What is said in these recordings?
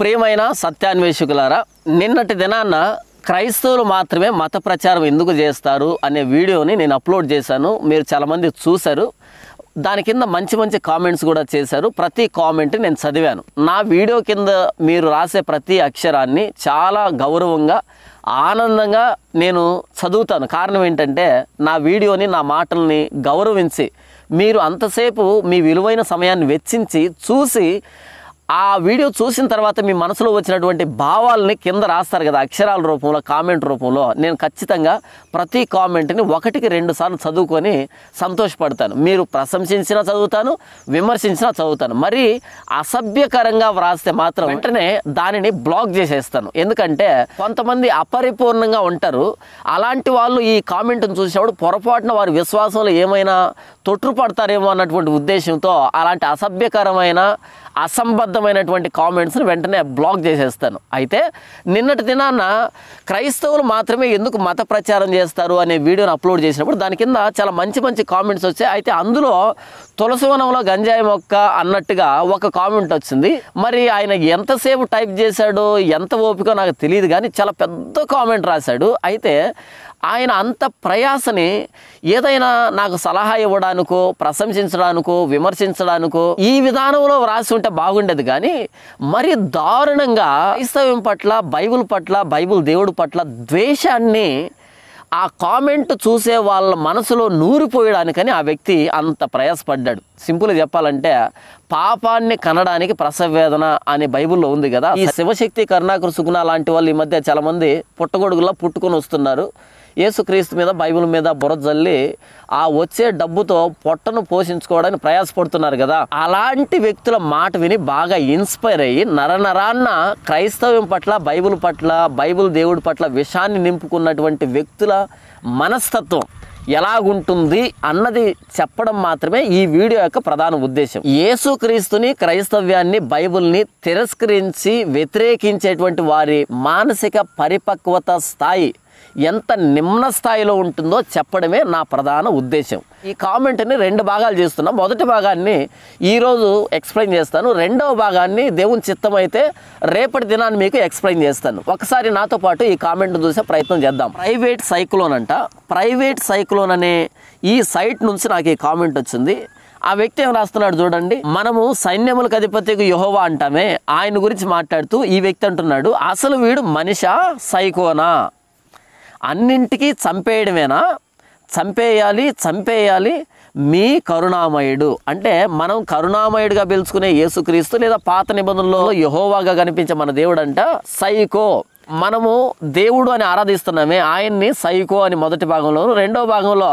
ప్రియమైన సత్యాన్వేషకులారా నిన్నటి దినాన్న క్రైస్తవులు మాత్రమే మత ప్రచారం ఎందుకు చేస్తారు అనే వీడియోని నేను అప్లోడ్ చేశాను మీరు చాలామంది చూశారు దాని కింద మంచి మంచి కామెంట్స్ కూడా చేశారు ప్రతి కామెంట్ నేను చదివాను నా వీడియో కింద మీరు రాసే ప్రతి అక్షరాన్ని చాలా గౌరవంగా ఆనందంగా నేను చదువుతాను కారణం ఏంటంటే నా వీడియోని నా మాటల్ని గౌరవించి మీరు అంతసేపు మీ విలువైన సమయాన్ని వెచ్చించి చూసి ఆ వీడియో చూసిన తర్వాత మీ మనసులో వచ్చినటువంటి భావాలని కింద రాస్తారు కదా అక్షరాల రూపంలో కామెంట్ రూపంలో నేను ఖచ్చితంగా ప్రతి కామెంట్ని ఒకటికి రెండు సార్లు చదువుకొని సంతోషపడతాను మీరు ప్రశంసించినా చదువుతాను విమర్శించినా చదువుతాను మరి అసభ్యకరంగా వ్రాస్తే మాత్రం వెంటనే దానిని బ్లాక్ చేసేస్తాను ఎందుకంటే కొంతమంది అపరిపూర్ణంగా ఉంటారు అలాంటి వాళ్ళు ఈ కామెంట్ను చూసినప్పుడు పొరపాటున వారి విశ్వాసంలో ఏమైనా తొట్టుపడతారేమో అన్నటువంటి ఉద్దేశంతో అలాంటి అసభ్యకరమైన అసంబద్ధ విపరీతమైనటువంటి కామెంట్స్ని వెంటనే బ్లాక్ చేసేస్తాను అయితే నిన్నటి దినాన్న క్రైస్తవులు మాత్రమే ఎందుకు మత ప్రచారం చేస్తారు అనే వీడియోని అప్లోడ్ చేసినప్పుడు దాని కింద చాలా మంచి మంచి కామెంట్స్ వచ్చాయి అయితే అందులో తులసివనంలో గంజాయి మొక్క అన్నట్టుగా ఒక కామెంట్ వచ్చింది మరి ఆయన ఎంతసేపు టైప్ చేశాడో ఎంత ఓపికో నాకు తెలియదు కానీ చాలా పెద్ద కామెంట్ రాశాడు అయితే ఆయన అంత ప్రయాసని ఏదైనా నాకు సలహా ఇవ్వడానికో ప్రశంసించడానికో విమర్శించడానికో ఈ విధానంలో వ్రాసి ఉంటే బాగుండేది కానీ మరి దారుణంగా క్రైస్తవ్యం పట్ల బైబిల్ పట్ల బైబిల్ దేవుడు పట్ల ద్వేషాన్ని ఆ కామెంట్ చూసే వాళ్ళ మనసులో నూరిపోయడానికని ఆ వ్యక్తి అంత ప్రయాసపడ్డాడు సింపుల్ చెప్పాలంటే పాపాన్ని కనడానికి ప్రసవేదన అనే బైబిల్లో ఉంది కదా ఈ శివశక్తి కరుణాకృ సుగుణ లాంటి వాళ్ళు ఈ మధ్య చాలామంది పుట్టగొడుగులా పుట్టుకొని వస్తున్నారు ఏసుక్రీస్తు మీద బైబిల్ మీద బురద జల్లి ఆ వచ్చే డబ్బుతో పొట్టను పోషించుకోవడానికి ప్రయాసపడుతున్నారు కదా అలాంటి వ్యక్తుల మాట విని బాగా ఇన్స్పైర్ అయ్యి నరనరాన్న క్రైస్తవ్యం పట్ల బైబిల్ పట్ల బైబిల్ దేవుడి పట్ల విషాన్ని నింపుకున్నటువంటి వ్యక్తుల మనస్తత్వం ఎలాగుంటుంది అన్నది చెప్పడం మాత్రమే ఈ వీడియో యొక్క ప్రధాన ఉద్దేశం యేసుక్రీస్తుని క్రైస్తవ్యాన్ని బైబుల్ని తిరస్కరించి వ్యతిరేకించేటువంటి వారి మానసిక పరిపక్వత స్థాయి ఎంత నిమ్న స్థాయిలో ఉంటుందో చెప్పడమే నా ప్రధాన ఉద్దేశం ఈ కామెంట్ని రెండు భాగాలు చేస్తున్నాం మొదటి భాగాన్ని ఈరోజు ఎక్స్ప్లెయిన్ చేస్తాను రెండవ భాగాన్ని దేవుని చిత్తం అయితే రేపటి దినాన్ని మీకు ఎక్స్ప్లెయిన్ చేస్తాను ఒకసారి నాతో పాటు ఈ కామెంట్ను చూసే ప్రయత్నం చేద్దాం ప్రైవేట్ సైక్లోన్ అంట ప్రైవేట్ సైక్లోన్ అనే ఈ సైట్ నుంచి నాకు ఈ కామెంట్ వచ్చింది ఆ వ్యక్తి ఏం రాస్తున్నాడు చూడండి మనము సైన్యములకు అధిపతికి యహోవా అంటామే ఆయన గురించి మాట్లాడుతూ ఈ వ్యక్తి అంటున్నాడు అసలు వీడు మనిషా సైకోనా అన్నింటికీ చంపేయడమేనా చంపేయాలి చంపేయాలి మీ కరుణామయుడు అంటే మనం కరుణామయుడుగా పిలుచుకునే యేసుక్రీస్తు లేదా పాత నిబంధనలో యహోవాగా కనిపించే మన దేవుడు అంట సైకో మనము దేవుడు అని ఆరాధిస్తున్నామే ఆయన్ని సైకో అని మొదటి భాగంలోను రెండో భాగంలో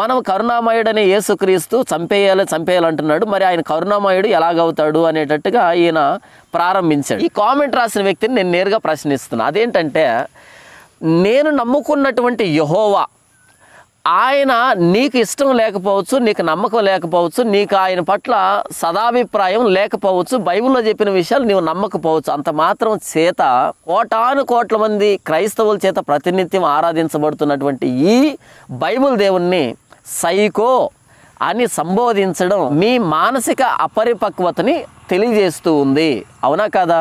మనం కరుణామయుడని యేసుక్రీస్తు చంపేయాలి చంపేయాలంటున్నాడు మరి ఆయన కరుణామయుడు ఎలాగవుతాడు అనేటట్టుగా ఈయన ప్రారంభించాడు ఈ కామెంట్ రాసిన వ్యక్తిని నేను నేరుగా ప్రశ్నిస్తున్నాను అదేంటంటే నేను నమ్ముకున్నటువంటి యహోవా ఆయన నీకు ఇష్టం లేకపోవచ్చు నీకు నమ్మకం లేకపోవచ్చు నీకు ఆయన పట్ల సదాభిప్రాయం లేకపోవచ్చు బైబిల్లో చెప్పిన విషయాలు నీవు నమ్మకపోవచ్చు అంత మాత్రం చేత కోటాను కోట్ల మంది క్రైస్తవుల చేత ప్రతినిత్యం ఆరాధించబడుతున్నటువంటి ఈ బైబుల్ దేవుణ్ణి సైకో అని సంబోధించడం మీ మానసిక అపరిపక్వతని తెలియజేస్తూ ఉంది అవునా కదా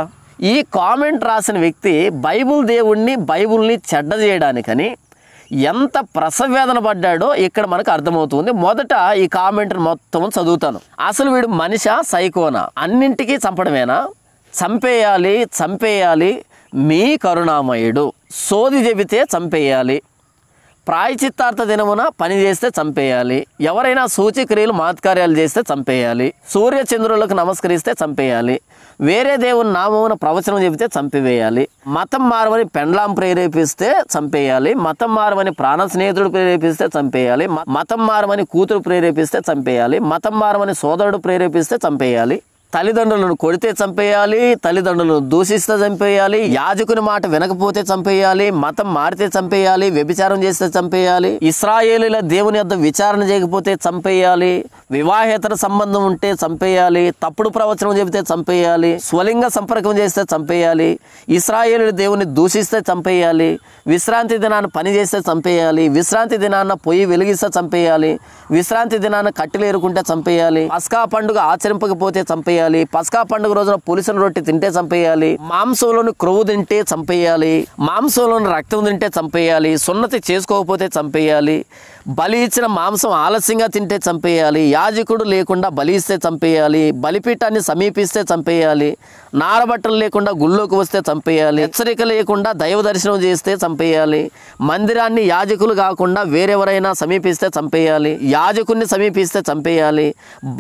ఈ కామెంట్ రాసిన వ్యక్తి బైబుల్ దేవుణ్ణి బైబుల్ని చెడ్డ చేయడానికని ఎంత ప్రసవేదన పడ్డాడో ఇక్కడ మనకు అర్థమవుతుంది మొదట ఈ కామెంట్ మొత్తం చదువుతాను అసలు వీడు మనిష సైకోనా అన్నింటికీ చంపడమేనా చంపేయాలి చంపేయాలి మీ కరుణామయుడు సోది చెబితే చంపేయాలి ప్రాయచిత్తార్థ దినమున పని చేస్తే చంపేయాలి ఎవరైనా సూచిక్రియలు మాత్కార్యాలు చేస్తే చంపేయాలి సూర్య చంద్రులకు నమస్కరిస్తే చంపేయాలి వేరే దేవుని నామమున ప్రవచనం చెబితే చంపివేయాలి మతం మారమని పెండ్లాం ప్రేరేపిస్తే చంపేయాలి మతం మారమని ప్రాణ స్నేహితుడు ప్రేరేపిస్తే చంపేయాలి మతం మారమని కూతురు ప్రేరేపిస్తే చంపేయాలి మతం మారమని సోదరుడు ప్రేరేపిస్తే చంపేయాలి తల్లిదండ్రులను కొడితే చంపేయాలి తల్లిదండ్రులను దూషిస్తే చంపేయాలి యాజకుని మాట వినకపోతే చంపేయాలి మతం మారితే చంపేయాలి వ్యభిచారం చేస్తే చంపేయాలి ఇస్రాయేలీల దేవుని యొద్ద విచారణ చేయకపోతే చంపేయాలి వివాహేతర సంబంధం ఉంటే చంపేయాలి తప్పుడు ప్రవచనం చెబితే చంపేయాలి స్వలింగ సంపర్కం చేస్తే చంపేయాలి ఇస్రాయేలీ దేవుని దూషిస్తే చంపేయాలి విశ్రాంతి దినాన్ని పని చేస్తే చంపేయాలి విశ్రాంతి దినాన్న పొయ్యి వెలిగిస్తే చంపేయాలి విశ్రాంతి దినాన్ని కట్టెలు ఏరుకుంటే చంపేయాలి అస్కా పండుగ ఆచరింపకపోతే చంపేయాలి చంపేయాలి పసకా పండుగ రోజున పులిసిన రొట్టె తింటే చంపేయాలి మాంసంలోని క్రొవ్వు తింటే చంపేయాలి మాంసంలోని రక్తం తింటే చంపేయాలి సున్నతి చేసుకోకపోతే చంపేయాలి బలి ఇచ్చిన మాంసం ఆలస్యంగా తింటే చంపేయాలి యాజకుడు లేకుండా బలి ఇస్తే చంపేయాలి బలిపీఠాన్ని సమీపిస్తే చంపేయాలి నారబట్టలు లేకుండా గుళ్ళోకి వస్తే చంపేయాలి హెచ్చరిక లేకుండా దైవ దర్శనం చేస్తే చంపేయాలి మందిరాన్ని యాజకులు కాకుండా వేరెవరైనా సమీపిస్తే చంపేయాలి యాజకుడిని సమీపిస్తే చంపేయాలి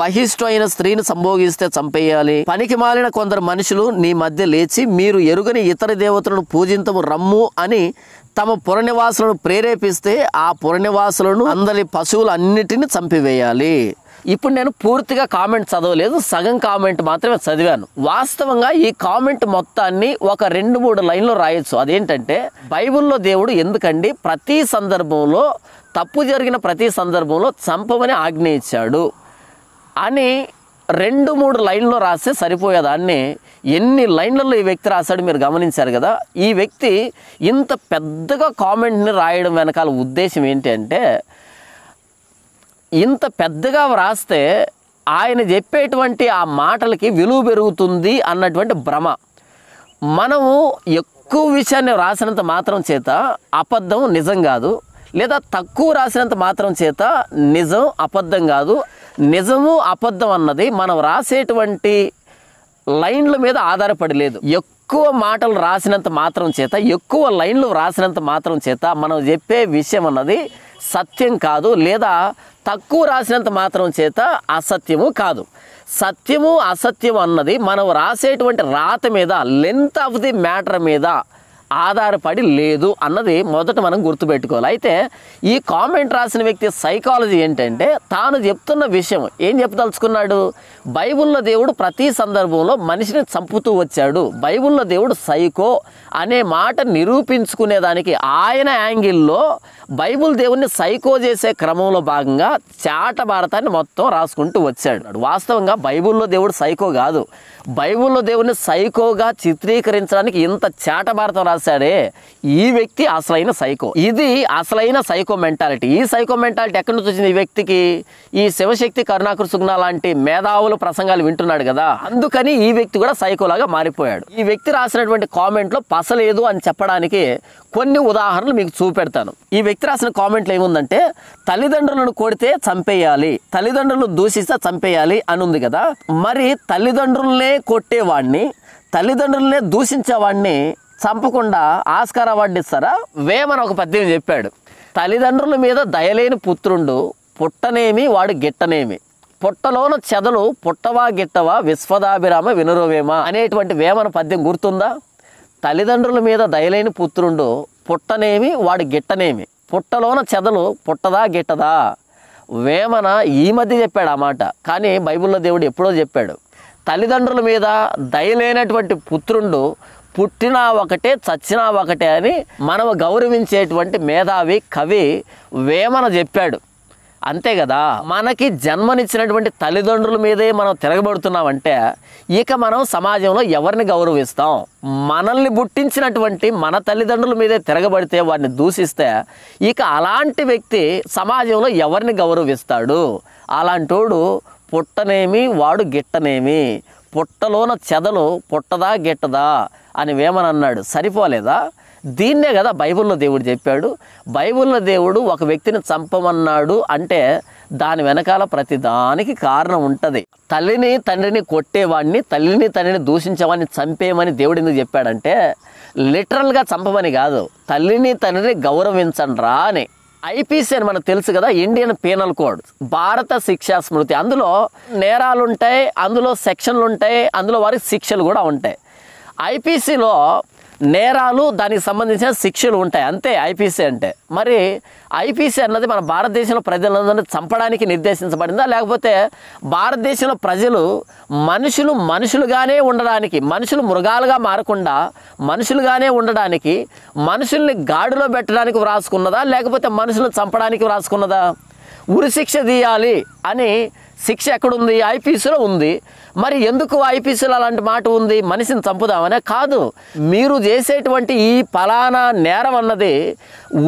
బహిష్టు అయిన స్త్రీని సంభోగిస్తే చంపేయాలి చంపేయాలి పనికి మాలిన కొందరు మనుషులు నీ మధ్య లేచి మీరు ఎరుగని ఇతర దేవతలను పూజించము రమ్ము అని తమ పురనివాసులను ప్రేరేపిస్తే ఆ పురనివాసులను అందరి అన్నిటినీ చంపివేయాలి ఇప్పుడు నేను పూర్తిగా కామెంట్ చదవలేదు సగం కామెంట్ మాత్రమే చదివాను వాస్తవంగా ఈ కామెంట్ మొత్తాన్ని ఒక రెండు మూడు లైన్లు రాయొచ్చు అదేంటంటే బైబిల్లో దేవుడు ఎందుకండి ప్రతి సందర్భంలో తప్పు జరిగిన ప్రతి సందర్భంలో చంపమని ఆజ్ఞ ఇచ్చాడు అని రెండు మూడు లైన్లో రాస్తే సరిపోయేదాన్ని ఎన్ని లైన్లలో ఈ వ్యక్తి రాశాడు మీరు గమనించారు కదా ఈ వ్యక్తి ఇంత పెద్దగా కామెంట్ని రాయడం వెనకాల ఉద్దేశం ఏంటంటే ఇంత పెద్దగా వ్రాస్తే ఆయన చెప్పేటువంటి ఆ మాటలకి విలువ పెరుగుతుంది అన్నటువంటి భ్రమ మనము ఎక్కువ విషయాన్ని వ్రాసినంత మాత్రం చేత అబద్ధం నిజం కాదు లేదా తక్కువ రాసినంత మాత్రం చేత నిజం అబద్ధం కాదు నిజము అబద్ధం అన్నది మనం రాసేటువంటి లైన్ల మీద ఆధారపడి లేదు ఎక్కువ మాటలు రాసినంత మాత్రం చేత ఎక్కువ లైన్లు రాసినంత మాత్రం చేత మనం చెప్పే విషయం అన్నది సత్యం కాదు లేదా తక్కువ రాసినంత మాత్రం చేత అసత్యము కాదు సత్యము అసత్యం అన్నది మనం రాసేటువంటి రాత మీద లెంత్ ఆఫ్ ది మ్యాటర్ మీద ఆధారపడి లేదు అన్నది మొదట మనం గుర్తుపెట్టుకోవాలి అయితే ఈ కామెంట్ రాసిన వ్యక్తి సైకాలజీ ఏంటంటే తాను చెప్తున్న విషయం ఏం చెప్పదలుచుకున్నాడు బైబుల్లో దేవుడు ప్రతి సందర్భంలో మనిషిని చంపుతూ వచ్చాడు బైబుల్లో దేవుడు సైకో అనే మాట నిరూపించుకునేదానికి ఆయన యాంగిల్లో బైబుల్ దేవుణ్ణి సైకో చేసే క్రమంలో భాగంగా చాట భారతాన్ని మొత్తం రాసుకుంటూ వచ్చాడు వాస్తవంగా బైబుల్లో దేవుడు సైకో కాదు బైబుల్లో దేవుణ్ణి సైకోగా చిత్రీకరించడానికి ఇంత చాట భారతం రాశాడే ఈ వ్యక్తి అసలైన సైకో ఇది అసలైన సైకో మెంటాలిటీ ఈ సైకో మెంటాలిటీ ఎక్కడి నుంచి వచ్చింది ఈ వ్యక్తికి ఈ శివశక్తి కరుణాకృ సుగ్న లాంటి మేధావులు ప్రసంగాలు వింటున్నాడు కదా అందుకని ఈ వ్యక్తి కూడా సైకోలాగా మారిపోయాడు ఈ వ్యక్తి రాసినటువంటి కామెంట్లో పసలేదు అని చెప్పడానికి కొన్ని ఉదాహరణలు మీకు చూపెడతాను ఈ వ్యక్తి వ్యక్తి రాసిన కామెంట్లు ఏముందంటే తల్లిదండ్రులను కొడితే చంపేయాలి తల్లిదండ్రులను దూషిస్తే చంపేయాలి అని ఉంది కదా మరి తల్లిదండ్రులనే కొట్టేవాడిని తల్లిదండ్రులనే దూషించేవాడిని చంపకుండా ఆస్కార్ అవార్డు ఇస్తారా వేమన ఒక పద్యం చెప్పాడు తల్లిదండ్రుల మీద దయలేని పుత్రుండు పుట్టనేమి వాడు గిట్టనేమి పుట్టలోన చెదలు పుట్టవా గిట్టవా విశ్వదాభిరామ వినురవేమ అనేటువంటి వేమన పద్యం గుర్తుందా తల్లిదండ్రుల మీద దయలేని పుత్రుండు పుట్టనేమి వాడు గిట్టనేమి పుట్టలోన చెదలు పుట్టదా గిట్టదా వేమన ఈ మధ్య చెప్పాడు ఆ మాట కానీ బైబిల్లో దేవుడు ఎప్పుడో చెప్పాడు తల్లిదండ్రుల మీద దయలేనటువంటి పుత్రుండు పుట్టినా ఒకటే చచ్చినా ఒకటే అని మనము గౌరవించేటువంటి మేధావి కవి వేమన చెప్పాడు అంతే కదా మనకి జన్మనిచ్చినటువంటి తల్లిదండ్రుల మీదే మనం తిరగబడుతున్నామంటే ఇక మనం సమాజంలో ఎవరిని గౌరవిస్తాం మనల్ని బుట్టించినటువంటి మన తల్లిదండ్రుల మీదే తిరగబడితే వారిని దూషిస్తే ఇక అలాంటి వ్యక్తి సమాజంలో ఎవరిని గౌరవిస్తాడు అలాంటోడు పుట్టనేమి వాడు గిట్టనేమి పుట్టలోన చెదలు పుట్టదా గిట్టదా అని వేమనన్నాడు సరిపోలేదా దీన్నే కదా బైబిల్లో దేవుడు చెప్పాడు బైబిల్లో దేవుడు ఒక వ్యక్తిని చంపమన్నాడు అంటే దాని వెనకాల ప్రతి దానికి కారణం ఉంటుంది తల్లిని తండ్రిని కొట్టేవాడిని తల్లిని తండ్రిని దూషించేవాడిని చంపేయమని దేవుడు ఎందుకు చెప్పాడంటే లిటరల్గా చంపమని కాదు తల్లిని తండ్రిని గౌరవించండ్రా అని ఐపీసీ అని మనకు తెలుసు కదా ఇండియన్ పీనల్ కోడ్ భారత శిక్షా స్మృతి అందులో నేరాలు ఉంటాయి అందులో సెక్షన్లు ఉంటాయి అందులో వారికి శిక్షలు కూడా ఉంటాయి ఐపీసీలో నేరాలు దానికి సంబంధించిన శిక్షలు ఉంటాయి అంతే ఐపీసీ అంటే మరి ఐపీసీ అన్నది మన భారతదేశంలో ప్రజలందరినీ చంపడానికి నిర్దేశించబడిందా లేకపోతే భారతదేశంలో ప్రజలు మనుషులు మనుషులుగానే ఉండడానికి మనుషులు మృగాలుగా మారకుండా మనుషులుగానే ఉండడానికి మనుషుల్ని గాడిలో పెట్టడానికి వ్రాసుకున్నదా లేకపోతే మనుషులను చంపడానికి వ్రాసుకున్నదా ఉరిశిక్ష తీయాలి అని శిక్ష ఎక్కడుంది ఐపీసీలో ఉంది మరి ఎందుకు ఐపీసీలో అలాంటి మాట ఉంది మనిషిని చంపుదామనే కాదు మీరు చేసేటువంటి ఈ ఫలానా నేరం అన్నది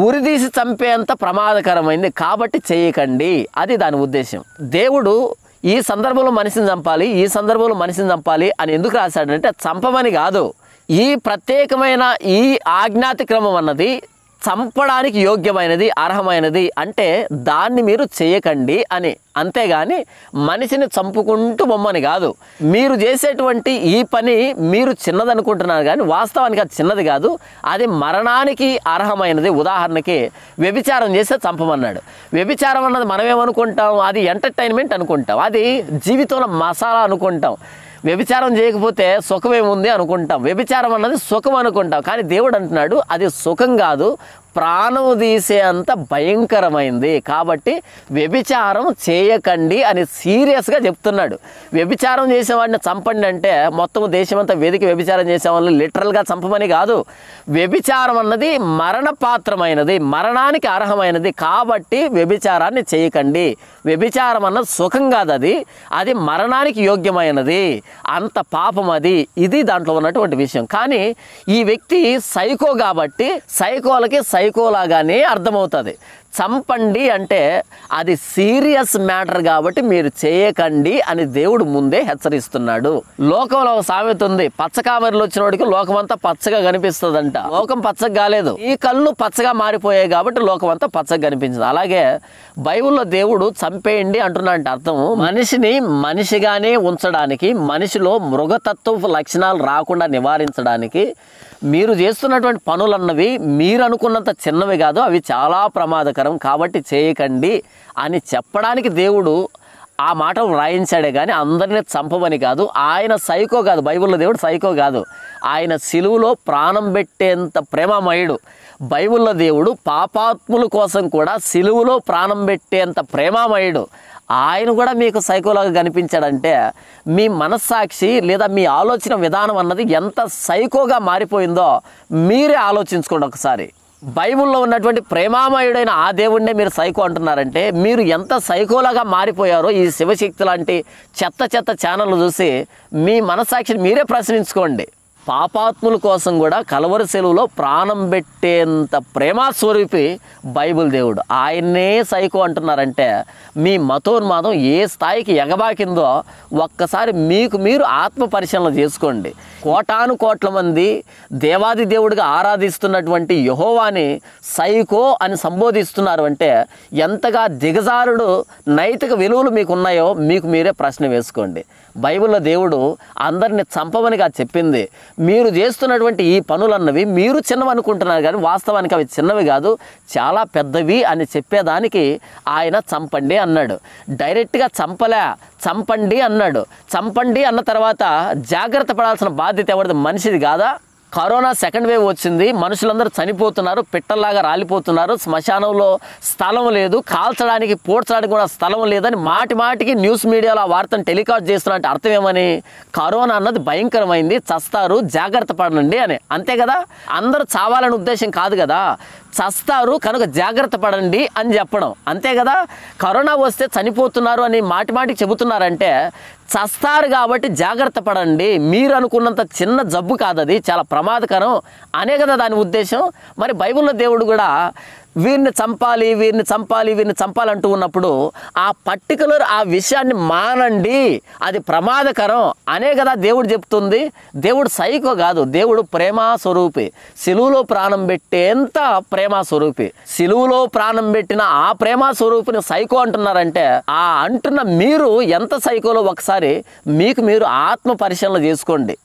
ఉరిదీసి చంపేంత ప్రమాదకరమైంది కాబట్టి చేయకండి అది దాని ఉద్దేశం దేవుడు ఈ సందర్భంలో మనిషిని చంపాలి ఈ సందర్భంలో మనిషిని చంపాలి అని ఎందుకు రాశాడంటే చంపమని కాదు ఈ ప్రత్యేకమైన ఈ ఆజ్ఞాతిక్రమం అన్నది చంపడానికి యోగ్యమైనది అర్హమైనది అంటే దాన్ని మీరు చేయకండి అని అంతేగాని మనిషిని చంపుకుంటూ బొమ్మని కాదు మీరు చేసేటువంటి ఈ పని మీరు చిన్నదనుకుంటున్నారు కానీ వాస్తవానికి అది చిన్నది కాదు అది మరణానికి అర్హమైనది ఉదాహరణకి వ్యభిచారం చేస్తే చంపమన్నాడు వ్యభిచారం అన్నది మనం ఏమనుకుంటాం అది ఎంటర్టైన్మెంట్ అనుకుంటాం అది జీవితంలో మసాలా అనుకుంటాం వ్యభిచారం చేయకపోతే సుఖమేముంది అనుకుంటాం వ్యభిచారం అన్నది సుఖం అనుకుంటాం కానీ దేవుడు అంటున్నాడు అది సుఖం కాదు ప్రాణం తీసే అంత భయంకరమైంది కాబట్టి వ్యభిచారం చేయకండి అని సీరియస్గా చెప్తున్నాడు వ్యభిచారం చేసేవాడిని చంపండి అంటే మొత్తం దేశమంతా వెదికి వ్యభిచారం చేసే వాళ్ళని లిటరల్గా చంపమని కాదు వ్యభిచారం అన్నది మరణపాత్రమైనది మరణానికి అర్హమైనది కాబట్టి వ్యభిచారాన్ని చేయకండి వ్యభిచారం అన్నది సుఖం కాదు అది అది మరణానికి యోగ్యమైనది అంత పాపం అది ఇది దాంట్లో ఉన్నటువంటి విషయం కానీ ఈ వ్యక్తి సైకో కాబట్టి సైకోలకి సై సైకోలాగానే లాగానే అర్థమవుతుంది చంపండి అంటే అది సీరియస్ మ్యాటర్ కాబట్టి మీరు చేయకండి అని దేవుడు ముందే హెచ్చరిస్తున్నాడు లోకంలో ఒక సామెత ఉంది పచ్చకామెరలు వచ్చిన వాడికి లోకం అంతా పచ్చగా కనిపిస్తుందంట లోకం పచ్చగా కాలేదు ఈ కళ్ళు పచ్చగా మారిపోయాయి కాబట్టి లోకం అంతా పచ్చగా కనిపించింది అలాగే బైబిల్లో దేవుడు చంపేయండి అంటున్నా అంటే అర్థం మనిషిని మనిషిగానే ఉంచడానికి మనిషిలో మృగతత్వపు లక్షణాలు రాకుండా నివారించడానికి మీరు చేస్తున్నటువంటి పనులు అన్నవి మీరు అనుకున్నంత చిన్నవి కాదు అవి చాలా ప్రమాదకరం హానికరం కాబట్టి చేయకండి అని చెప్పడానికి దేవుడు ఆ మాట వ్రాయించాడే కానీ అందరినీ చంపమని కాదు ఆయన సైకో కాదు బైబిల్లో దేవుడు సైకో కాదు ఆయన సిలువులో ప్రాణం పెట్టేంత ప్రేమమయుడు బైబిల్లో దేవుడు పాపాత్ముల కోసం కూడా సిలువులో ప్రాణం పెట్టేంత ప్రేమమయుడు ఆయన కూడా మీకు సైకోలాగా కనిపించాడంటే మీ మనస్సాక్షి లేదా మీ ఆలోచన విధానం అన్నది ఎంత సైకోగా మారిపోయిందో మీరే ఆలోచించుకోండి ఒకసారి బైబుల్లో ఉన్నటువంటి ప్రేమామయుడైన ఆ దేవుణ్ణే మీరు సైకో అంటున్నారంటే మీరు ఎంత సైకోలాగా మారిపోయారో ఈ శివశక్తి లాంటి చెత్త చెత్త ఛానళ్ళు చూసి మీ మనసాక్షిని మీరే ప్రశ్నించుకోండి పాపాత్ముల కోసం కూడా కలవరి సెలవులో ప్రాణం పెట్టేంత ప్రేమాస్వరూపి బైబిల్ దేవుడు ఆయన్నే సైకో అంటున్నారంటే మీ మతోన్మాదం ఏ స్థాయికి ఎగబాకిందో ఒక్కసారి మీకు మీరు ఆత్మ పరిశీలన చేసుకోండి కోటాను కోట్ల మంది దేవాది దేవుడిగా ఆరాధిస్తున్నటువంటి యహోవాని సైకో అని సంబోధిస్తున్నారు అంటే ఎంతగా దిగజారుడు నైతిక విలువలు మీకు ఉన్నాయో మీకు మీరే ప్రశ్న వేసుకోండి బైబిల్లో దేవుడు అందరిని కాదు చెప్పింది మీరు చేస్తున్నటువంటి ఈ పనులు అన్నవి మీరు చిన్నవి అనుకుంటున్నారు కానీ వాస్తవానికి అవి చిన్నవి కాదు చాలా పెద్దవి అని చెప్పేదానికి ఆయన చంపండి అన్నాడు డైరెక్ట్గా చంపలే చంపండి అన్నాడు చంపండి అన్న తర్వాత జాగ్రత్త పడాల్సిన బాధ్యత ఎవరిది మనిషిది కాదా కరోనా సెకండ్ వేవ్ వచ్చింది మనుషులందరూ చనిపోతున్నారు పిట్టల్లాగా రాలిపోతున్నారు శ్మశానంలో స్థలం లేదు కాల్చడానికి పోడ్చడానికి కూడా స్థలం లేదని మాటి మాటికి న్యూస్ మీడియాలో ఆ వార్తను టెలికాస్ట్ చేస్తున్నట్టు అర్థం ఏమని కరోనా అన్నది భయంకరమైంది చస్తారు జాగ్రత్త పడనండి అని అంతే కదా అందరూ చావాలనే ఉద్దేశం కాదు కదా చస్తారు కనుక జాగ్రత్త పడండి అని చెప్పడం అంతే కదా కరోనా వస్తే చనిపోతున్నారు అని మాటి మాటికి చెబుతున్నారంటే చస్తారు కాబట్టి జాగ్రత్త పడండి మీరు అనుకున్నంత చిన్న జబ్బు కాదది చాలా ప్రమాదకరం అనే కదా దాని ఉద్దేశం మరి బైబిల్లో దేవుడు కూడా వీరిని చంపాలి వీరిని చంపాలి వీరిని చంపాలంటూ ఉన్నప్పుడు ఆ పర్టికులర్ ఆ విషయాన్ని మానండి అది ప్రమాదకరం అనే కదా దేవుడు చెప్తుంది దేవుడు సైకో కాదు దేవుడు ప్రేమా స్వరూపి సిలువులో ప్రాణం పెట్టేంత ప్రేమా స్వరూపి సిలువులో ప్రాణం పెట్టిన ఆ ప్రేమ స్వరూపిని సైకో అంటున్నారంటే ఆ అంటున్న మీరు ఎంత సైకోలో ఒకసారి మీకు మీరు ఆత్మ పరిశీలన చేసుకోండి